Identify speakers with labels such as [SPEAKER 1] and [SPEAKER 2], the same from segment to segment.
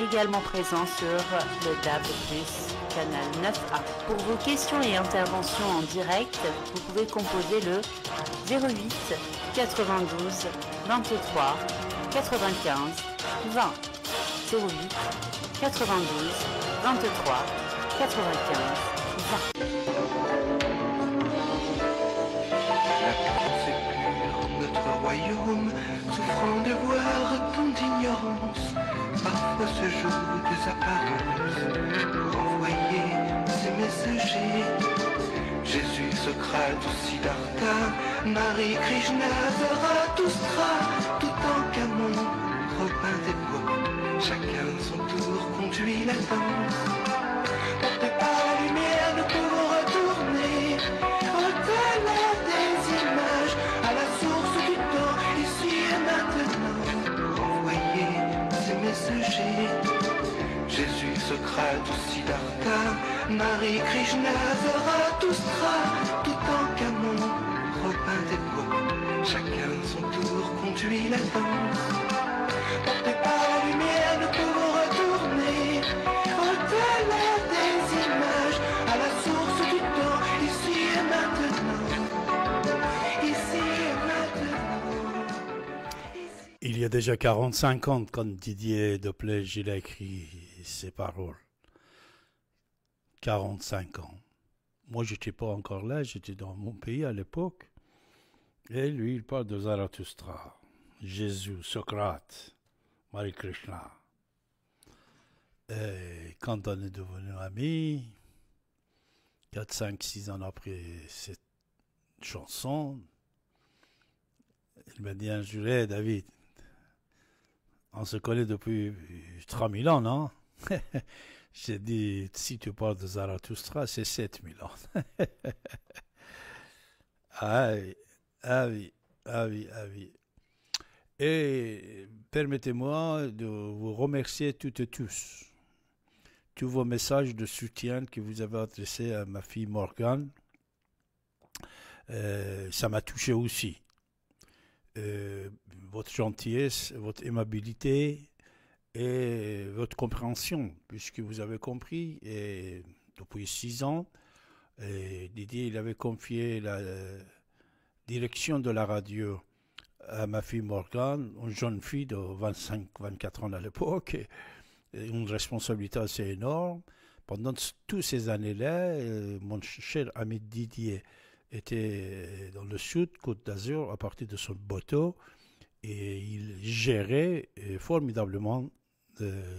[SPEAKER 1] également présent sur le DAB+, canal 9A. Pour vos questions et interventions en direct, vous pouvez composer le 08 92 23 95 20 08 92 23 95 20. souffrant de voir tant d'ignorance, parfois se joue des apparences, envoyer ses messagers. Jésus, Socrate ou Siddhartha, Marie, Krishna, Zarathustra, tout en camon, repeint des bois, chacun son tour conduit la danse. Socrate, Siddhartha, Marie, Krishna, Zarathustra, tout en canon, repeint des bois, chacun son tour conduit la danse. Porté par la lumière, nous pouvons retourner au-delà des images, à la source du temps, ici et maintenant. Ici et maintenant. Ici... Il y a déjà 45 ans, quand Didier Doplej il a écrit ces paroles. 45 ans. Moi, je n'étais pas encore là, j'étais dans mon pays à l'époque. Et lui, il parle de Zarathustra, Jésus, Socrate, Marie Krishna. Et quand on est devenu amis, 4, 5, 6 ans après cette chanson, il m'a dit un jour, David, on se connaît depuis 3000 ans, non J'ai dit, si tu parles de Zarathustra, c'est 7000 ans. ah, oui, ah oui, ah oui, ah oui. Et permettez-moi de vous remercier toutes et tous. Tous vos messages de soutien que vous avez adressés à ma fille Morgane, euh, ça m'a touché aussi. Euh, votre gentillesse, votre aimabilité, et votre compréhension, puisque vous avez compris, et depuis six ans, et Didier il avait confié la euh, direction de la radio à ma fille Morgane, une jeune fille de 25-24 ans à l'époque, une responsabilité assez énorme. Pendant toutes ces années-là, euh, mon cher ami Didier était euh, dans le sud, Côte d'Azur, à partir de son bateau, et il gérait formidablement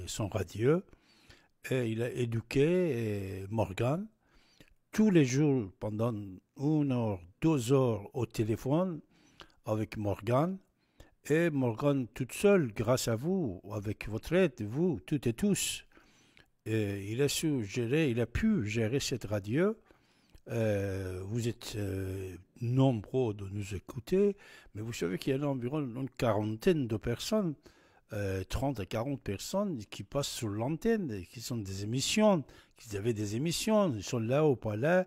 [SPEAKER 1] son radio Et il a éduqué Morgan tous les jours pendant une heure, deux heures au téléphone avec Morgan. Et Morgan toute seule, grâce à vous, avec votre aide, vous, toutes et tous, et il a su gérer, il a pu gérer cette radio. Euh, vous êtes euh, nombreux de nous écouter, mais vous savez qu'il y a environ une quarantaine de personnes 30 euh, à 40 personnes qui passent sur l'antenne, qui sont des émissions, qui avaient des émissions, ils sont là ou pas là.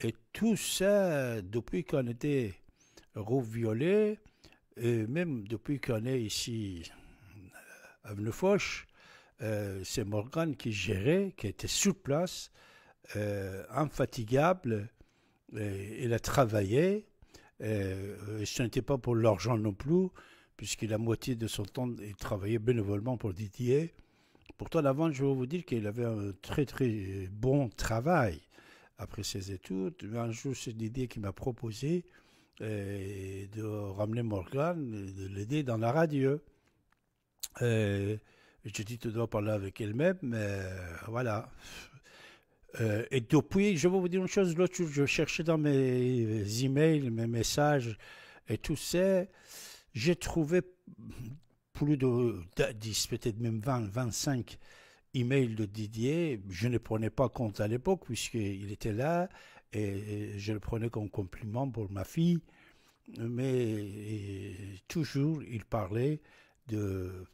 [SPEAKER 1] Et tout ça, depuis qu'on était reviolé, et même depuis qu'on est ici euh, à Venefauche, euh, c'est Morgane qui gérait, qui était sur place, infatigable. Et, il a travaillé. Et, ce n'était pas pour l'argent non plus puisque la moitié de son temps, il travaillait bénévolement pour Didier. Pourtant, avant, je vais vous dire qu'il avait un très très bon travail après ses études. Un jour, c'est Didier qui m'a proposé eh, de ramener Morgane, de l'aider dans la radio. Eh, je dis, tu dois parler avec elle-même, mais euh, voilà. Euh, et depuis, je vais vous dire une chose, l'autre jour, je cherchais dans mes emails, mes messages et tout ça. J'ai trouvé plus de 10, peut-être même 20, 25 emails de Didier. Je ne prenais pas compte à l'époque puisqu'il était là et je le prenais comme compliment pour ma fille. Mais toujours, il parlait de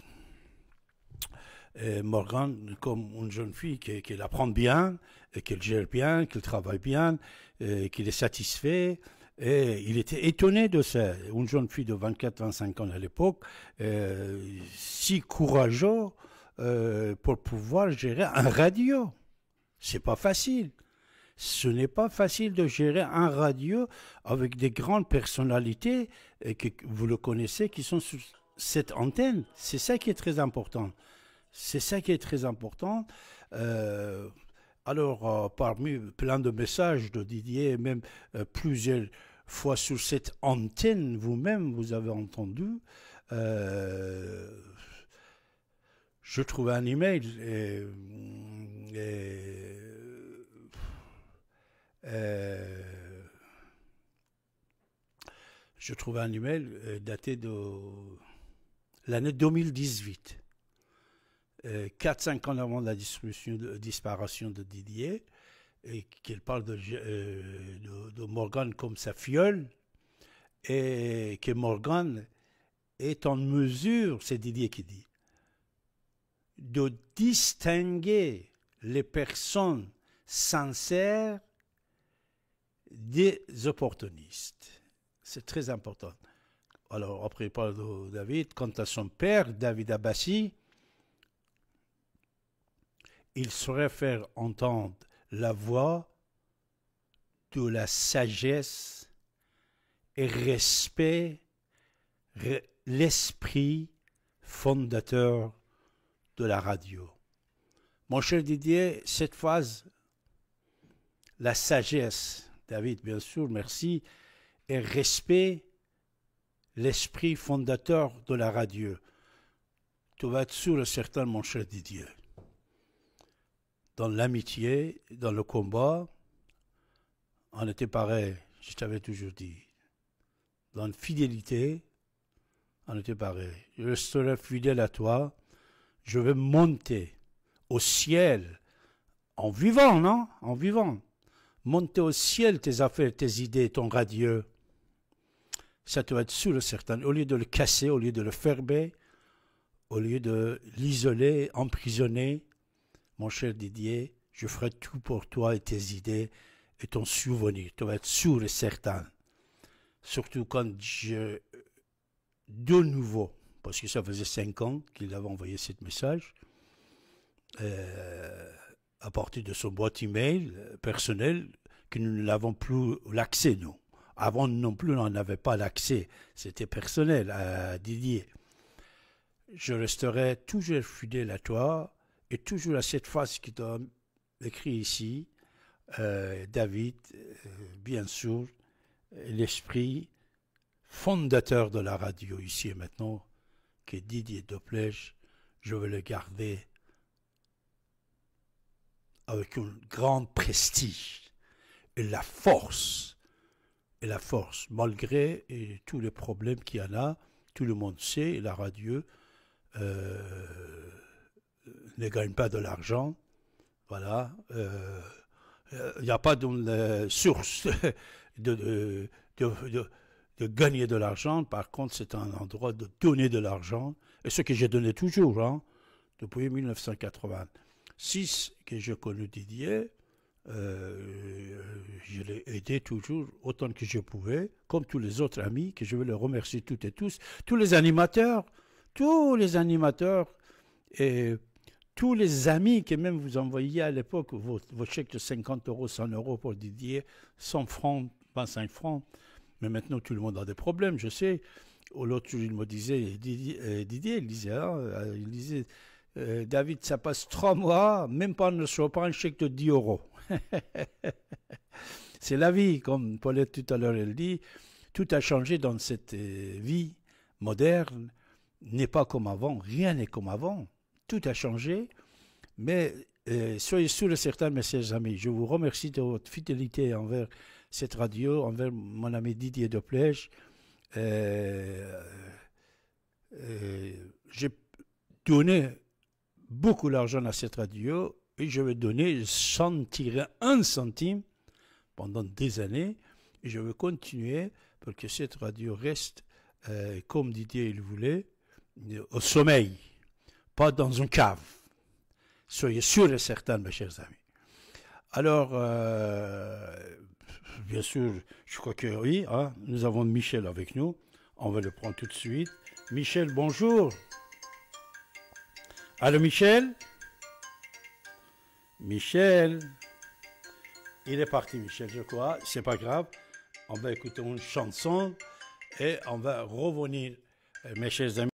[SPEAKER 1] euh, Morgan comme une jeune fille qui, apprend bien, qu'elle gère bien, qu'elle travaille bien, qu'il est satisfaite. Et il était étonné de ça. Une jeune fille de 24-25 ans à l'époque, euh, si courageux euh, pour pouvoir gérer un radio. C'est pas facile. Ce n'est pas facile de gérer un radio avec des grandes personnalités euh, que vous le connaissez qui sont sur cette antenne. C'est ça qui est très important. C'est ça qui est très important. Alors, euh, parmi plein de messages de Didier, même euh, plusieurs fois sur cette antenne, vous-même, vous avez entendu, euh, je trouve un email je trouvais un email daté de l'année 2018. 4-5 euh, ans avant la de, euh, disparition de Didier, et euh, qu'il parle de, de, Morgan comme sa fiole, et que Morgan est en mesure, c'est Didier qui dit, de distinguer les personnes sincères des opportunistes. C'est très important. Alors, après, il parle de David. Quant à son père, David Abbassi, il saurait faire entendre la voix de la sagesse et respect l'esprit fondateur de la radio. Mon cher Didier, cette phrase, la sagesse, David, bien sûr, merci, et respect, l'esprit fondateur de la radio. Tu vas être sûr et certain, mon cher Didier dans l'amitié, dans le combat, on était pareil, je t'avais toujours dit. Dans la fidélité, on était pareil. Je serai fidèle à toi, je vais monter au ciel, en vivant, non En vivant. Monter au ciel tes affaires, tes idées, ton radieux. Ça doit être sûr et certain. Au lieu de le casser, au lieu de le fermer, au lieu de l'isoler, emprisonner, mon cher Didier, je ferai tout pour toi et tes idées et ton souvenir. Tu vas être sûr et certain. Surtout quand je, de nouveau, parce que ça faisait cinq ans qu'il avait envoyé ce message, euh, à partir de son boîte email euh, personnel, que nous n'avons plus l'accès, nous. Avant non plus, on n'avait pas l'accès. C'était personnel à euh, Didier. Je resterai toujours fidèle à toi et toujours à cette phrase qui t'a écrit ici, euh, David, euh, bien sûr, l'esprit fondateur de la radio ici et maintenant, qui est Didier Doplege je vais le garder avec un grand prestige et la force, et la force, malgré tous les problèmes qu'il y en a, tout le monde sait, la radio, euh, euh, ne gagne pas de l'argent. Voilà. Il euh, n'y a pas de euh, source de, de, gagner de l'argent. Par contre, c'est un endroit de donner de l'argent. Et ce que j'ai donné toujours, hein, depuis 1986, que j'ai connu Didier, je l'ai aidé toujours autant que je pouvais, comme tous les autres amis, que je veux le remercier toutes et tous, tous les animateurs, tous les animateurs, et tous les amis que même vous envoyiez à l'époque, vos, chèques de 50 euros, 100 euros pour Didier, 100 francs, 25 francs, mais maintenant tout le monde a des problèmes, je sais. L'autre, il me disait, euh, Didier, il disait, hein, euh, euh, David, ça passe trois mois, même pas, ne soit pas un chèque de 10 euros. C'est la vie, comme Paulette tout à l'heure, elle dit, tout a changé dans cette vie moderne, n'est pas comme avant, rien n'est comme avant tout a changé, mais euh, soyez sûrs et certains, mes chers amis, je vous remercie de votre fidélité envers cette radio, envers mon ami Didier Doplège. Euh, euh, j'ai donné beaucoup d'argent à cette radio et je vais donner sans un centime pendant des années et je vais continuer pour que cette radio reste, comme Didier le voulait, au sommeil pas dans une cave. Soyez sûrs et certains, mes chers amis. Alors, euh, bien sûr, je crois que oui, hein, nous avons Michel avec nous. On va le prendre tout de suite. Michel, bonjour. Allô, Michel Michel Il est parti, Michel, je crois. C'est pas grave. On va écouter une chanson et on va revenir, euh, mes chers amis.